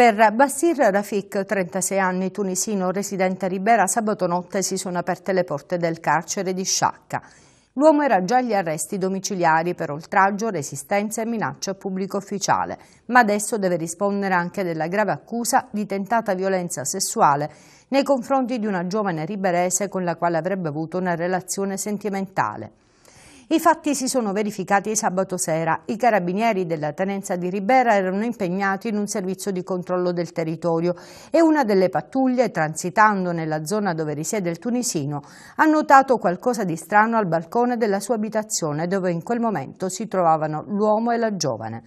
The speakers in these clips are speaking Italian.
Per Bassir Rafik, 36 anni, tunisino residente a Ribera, sabato notte si sono aperte le porte del carcere di Sciacca. L'uomo era già agli arresti domiciliari per oltraggio, resistenza e minaccia a pubblico ufficiale, ma adesso deve rispondere anche della grave accusa di tentata violenza sessuale nei confronti di una giovane riberese con la quale avrebbe avuto una relazione sentimentale. I fatti si sono verificati sabato sera. I carabinieri della tenenza di Ribera erano impegnati in un servizio di controllo del territorio e una delle pattuglie, transitando nella zona dove risiede il tunisino, ha notato qualcosa di strano al balcone della sua abitazione dove in quel momento si trovavano l'uomo e la giovane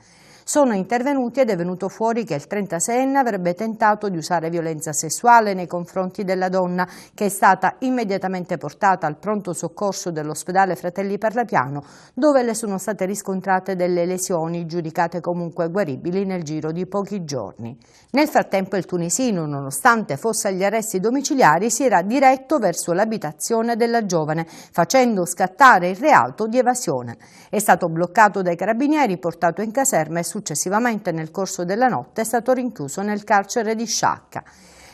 sono intervenuti ed è venuto fuori che il 36enne avrebbe tentato di usare violenza sessuale nei confronti della donna che è stata immediatamente portata al pronto soccorso dell'ospedale Fratelli Parlapiano dove le sono state riscontrate delle lesioni giudicate comunque guaribili nel giro di pochi giorni. Nel frattempo il tunisino, nonostante fosse agli arresti domiciliari, si era diretto verso l'abitazione della giovane, facendo scattare il reato di evasione. È stato bloccato dai carabinieri, portato in caserma e successivamente nel corso della notte è stato rinchiuso nel carcere di Sciacca.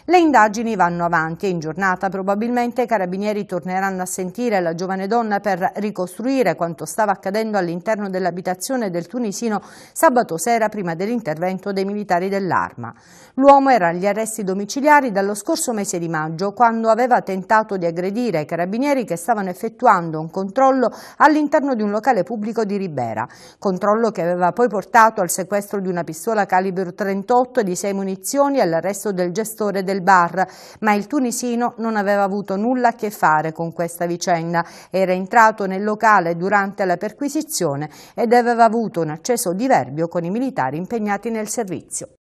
Le indagini vanno avanti e in giornata probabilmente i carabinieri torneranno a sentire la giovane donna per ricostruire quanto stava accadendo all'interno dell'abitazione del tunisino sabato sera prima dell'intervento dei militari dell'arma. L'uomo era agli arresti domiciliari dallo scorso mese di maggio quando aveva tentato di aggredire i carabinieri che stavano effettuando un controllo all'interno di un locale pubblico di Ribera, controllo che aveva poi portato al sequestro di una pistola calibro 38 e di sei munizioni e all'arresto del gestore del del bar, ma il tunisino non aveva avuto nulla a che fare con questa vicenda, era entrato nel locale durante la perquisizione ed aveva avuto un acceso diverbio con i militari impegnati nel servizio.